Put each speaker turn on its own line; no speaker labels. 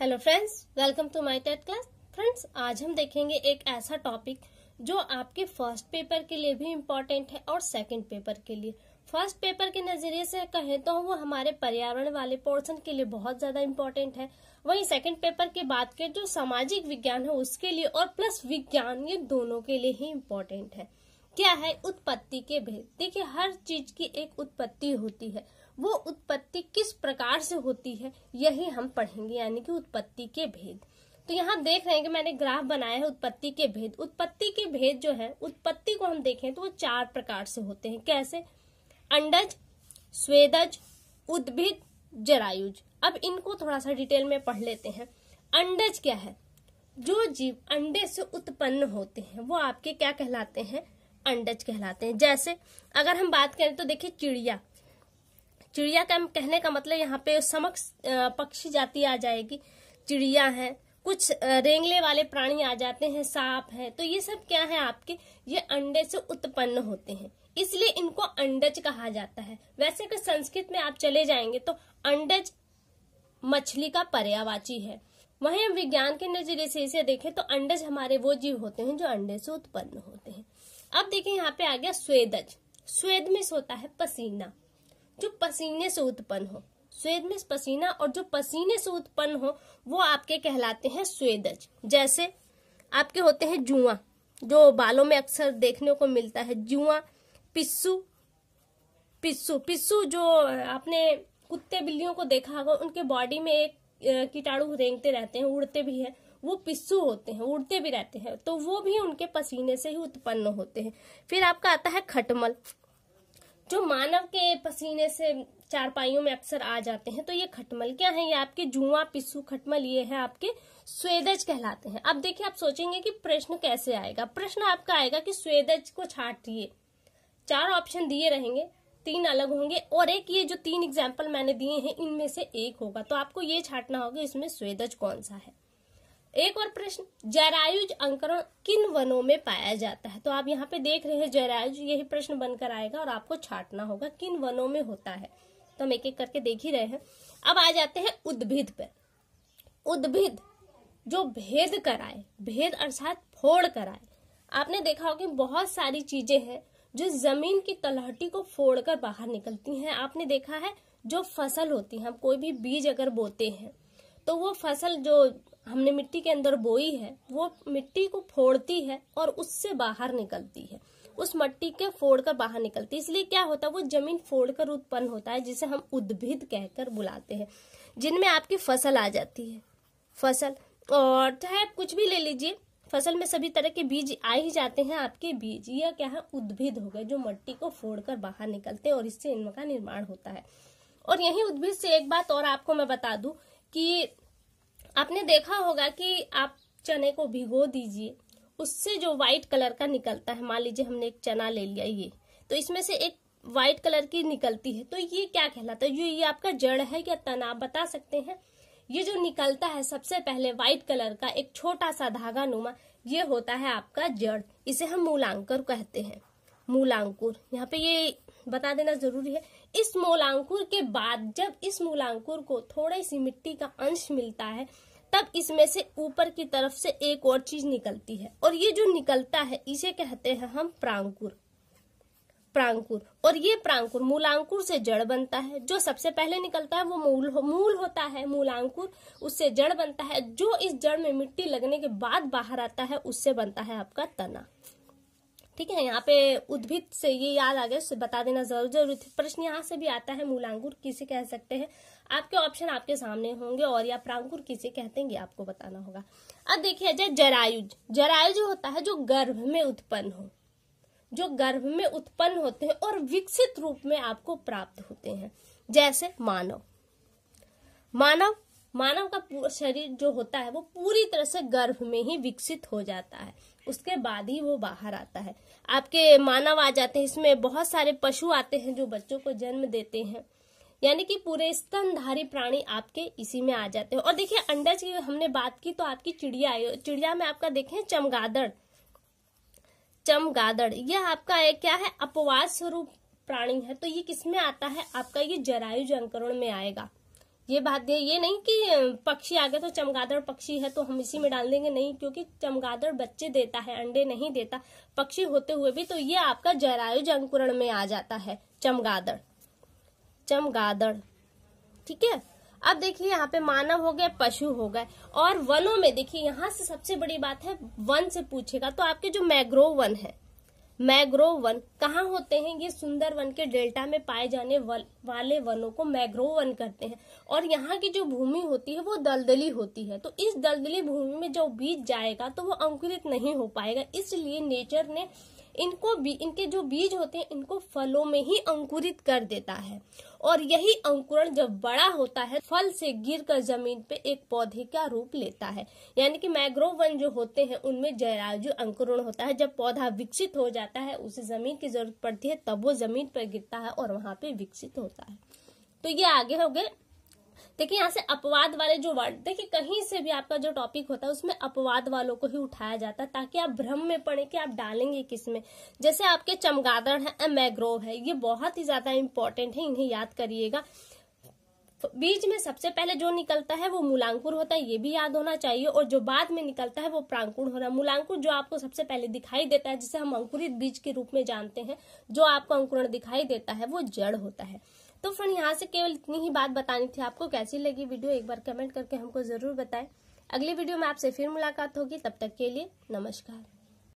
hello friends welcome to my TET class friends आज हम देखेंगे एक ऐसा टॉपिक जो आपके फर्स्ट पेपर के लिए भी इम्पोर्टेंट है और सेकंड पेपर के लिए फर्स्ट पेपर के नज़रिए से कहें तो वो हमारे पर्यावरण वाले पोर्शन के लिए बहुत ज़्यादा इम्पोर्टेंट है वहीं सेकंड पेपर के बाद करें जो सामाजिक विज्ञान है उसके लिए और प्लस विज्ञान ये दोनों के लिए ही इम्पोर्टेंट है क्या है उत्पत्ति के भेद देखिए हर चीज की एक उत्पत्ति होती है वो उत्पत्ति किस प्रकार से होती है यही हम पढ़ेंगे यानी कि उत्पत्ति के भेद तो यहाँ देख रहे हैं कि मैंने ग्राफ बनाया है उत्पत्ति के भेद उत्पत्ति के भेद जो है उत्पत्ति को हम देखें तो वो चार प्रकार से होते हैं कैसे अंडज स्वेदज उद्भिद जरायुज अब इनको थोड़ा सा डिटेल में पढ़ लेते हैं अंडज क्या है जो जीव अंडे से उत्पन्न होते हैं वो आपके क्या कहलाते हैं अंडज कहलाते हैं जैसे अगर हम बात करें तो देखिए चिड़िया चिड़िया का कहने का मतलब यहाँ पे समक्ष पक्षी जाति आ जाएगी चिड़िया है कुछ रेंगले वाले प्राणी आ जाते हैं सांप है तो ये सब क्या है आपके ये अंडे से उत्पन्न होते हैं इसलिए इनको अंडज कहा जाता है वैसे अगर संस्कृत में आप चले जाएंगे तो अंडज मछली का पर्यावाची है वहीं हम विज्ञान के नजरिए से इसे देखें तो अंडज हमारे वो जीव होते हैं जो अंडे से उत्पन्न होते हैं अब देखिए यहाँ पे आ गया स्वेदज स्वेद में होता है पसीना जो पसीने से उत्पन्न हो स्वेद में पसीना और जो पसीने से उत्पन्न हो वो आपके कहलाते हैं स्वेदज जैसे आपके होते हैं जुआ जो बालों में अक्सर देखने को मिलता है जुआ पिस्सू पिस्सू पिस्सू जो आपने कुत्ते बिल्लियों को देखा होगा उनके बॉडी में एक कीटाणु रेंगते रहते हैं उड़ते भी हैं वो पिस्सू होते हैं उड़ते भी रहते हैं तो वो भी उनके पसीने से ही उत्पन्न होते हैं फिर आपका आता है खटमल जो मानव के पसीने से चारपाइयों में अक्सर आ जाते हैं तो ये खटमल क्या है ये आपके जुआ पिस्सू खटमल ये है आपके स्वेदज कहलाते हैं अब देखिए आप सोचेंगे कि प्रश्न कैसे आएगा प्रश्न आपका आएगा कि स्वेदज को छाटिए चार ऑप्शन दिए रहेंगे तीन अलग होंगे और एक ये जो तीन एग्जाम्पल मैंने दिए हैं इनमें से एक होगा तो आपको ये छाटना होगा इसमें स्वेदज कौन सा है एक और प्रश्न जरायुज अंकरण किन वनों में पाया जाता है तो आप यहाँ पे देख रहे हैं जरायुज यही प्रश्न बनकर आएगा और आपको छाटना होगा किन वनों में होता है तो हम एक एक करके देख ही रहे हैं अब आ जाते हैं उद्भिद पर उद्भिद जो भेद कराए भेद अर्थात फोड़ कराए आपने देखा होगा बहुत सारी चीजें हैं जो जमीन की तलहटी को फोड़कर बाहर निकलती हैं आपने देखा है जो फसल होती है हम कोई भी बीज अगर बोते हैं तो वो फसल जो हमने मिट्टी के अंदर बोई है वो मिट्टी को फोड़ती है और उससे बाहर निकलती है उस मिट्टी के फोड़कर बाहर निकलती है इसलिए क्या होता है वो जमीन फोड़कर उत्पन्न होता है जिसे हम उद्भिद कहकर बुलाते हैं जिनमें आपकी फसल आ जाती है फसल और चाहे आप कुछ भी ले लीजिए फसल में सभी तरह के बीज आ ही जाते हैं आपके बीज यह क्या है उद्भिद हो गए जो मट्टी को फोड़कर बाहर निकलते हैं और इससे इनका निर्माण होता है और यही उद्भिद से एक बात और आपको मैं बता दूं कि आपने देखा होगा कि आप चने को भिगो दीजिए उससे जो वाइट कलर का निकलता है मान लीजिए हमने एक चना ले लिया ये तो इसमें से एक व्हाइट कलर की निकलती है तो ये क्या कहलाता है ये ये आपका जड़ है या तना आप बता सकते हैं ये जो निकलता है सबसे पहले व्हाइट कलर का एक छोटा सा धागा नुमा ये होता है आपका जड़ इसे हम मूलांकुर कहते हैं मूलांकुर यहाँ पे ये बता देना जरूरी है इस मूलांकुर के बाद जब इस मूलांकुर को थोड़ी सी मिट्टी का अंश मिलता है तब इसमें से ऊपर की तरफ से एक और चीज निकलती है और ये जो निकलता है इसे कहते हैं हम प्रांकुर प्रांकुर और ये प्रांकुर मूलांकुर से जड़ बनता है जो सबसे पहले निकलता है वो मूल हो, मूल होता है मूलांकुर उससे जड़ बनता है जो इस जड़ में मिट्टी लगने के बाद बाहर आता है उससे बनता है आपका तना ठीक है यहाँ पे उद्भिद से ये याद आ गया बता देना जरूर जरूरी प्रश्न यहाँ से भी आता है मूलांकुर किसे कह सकते हैं आपके ऑप्शन आपके सामने होंगे और या प्रांकुर किसे कहते हैं आपको बताना होगा अब देखिए अजय जरायुज जरायुज होता है जो गर्भ में उत्पन्न हो जो गर्भ में उत्पन्न होते हैं और विकसित रूप में आपको प्राप्त होते हैं जैसे मानव मानव मानव का शरीर जो होता है वो पूरी तरह से गर्भ में ही विकसित हो जाता है उसके बाद ही वो बाहर आता है आपके मानव आ जाते हैं इसमें बहुत सारे पशु आते हैं जो बच्चों को जन्म देते हैं यानी कि पूरे स्तनधारी प्राणी आपके इसी में आ जाते हैं और देखिए अंडज की हमने बात की तो आपकी चिड़िया आई चिड़िया में आपका देखें चमगादड़ चमगादड़ यह आपका है क्या है अपवाद स्वरूप प्राणी है तो ये किसमें आता है आपका ये जरायु जंकरण में आएगा ये बात ये ये नहीं कि पक्षी आ गए तो चमगादड़ पक्षी है तो हम इसी में डाल देंगे नहीं क्योंकि चमगादड़ बच्चे देता है अंडे नहीं देता पक्षी होते हुए भी तो ये आपका जरायु जंकुरण में आ जाता है चमगादड़ चमगादड़ ठीक है अब देखिए यहाँ पे मानव हो गए पशु हो गए और वनों में देखिए यहाँ से सबसे बड़ी बात है वन से पूछेगा तो आपके जो मैग्रोव वन है मैग्रोव वन कहाँ होते हैं ये सुंदर वन के डेल्टा में पाए जाने वाले वनों को मैग्रोव वन करते हैं और यहाँ की जो भूमि होती है वो दलदली होती है तो इस दलदली भूमि में जो बीज जाएगा तो वो अंकुरित नहीं हो पाएगा इसलिए नेचर ने इनको इनके जो बीज होते हैं इनको फलों में ही अंकुरित कर देता है और यही अंकुरण जब बड़ा होता है फल से गिर कर जमीन पे एक पौधे का रूप लेता है यानी कि मैग्रो वन जो होते हैं उनमें जयराजु अंकुरण होता है जब पौधा विकसित हो जाता है उसे जमीन की जरूरत पड़ती है तब वो जमीन पर गिरता है और वहां पे विकसित होता है तो ये आगे हो गए देखिए यहाँ से अपवाद वाले जो वर्ड देखिए कहीं से भी आपका जो टॉपिक होता है उसमें अपवाद वालों को ही उठाया जाता है ताकि आप भ्रम में पड़े कि आप डालेंगे किस में जैसे आपके चमगादड़ है मैग्रोव है ये बहुत ही ज्यादा इंपॉर्टेंट है इन्हें याद करिएगा बीज में सबसे पहले जो निकलता है वो मूलांकुर होता है ये भी याद होना चाहिए और जो बाद में निकलता है वो प्रांकुर हो रहा है मूलांकुर जो आपको सबसे पहले दिखाई देता है जिसे हम अंकुरित बीज के रूप में जानते हैं जो आपको अंकुरण दिखाई देता है वो जड़ होता है तो फ्रेंड यहाँ से केवल इतनी ही बात बतानी थी आपको कैसी लगी वीडियो एक बार कमेंट करके हमको जरूर बताएं अगली वीडियो में आपसे फिर मुलाकात होगी तब तक के लिए नमस्कार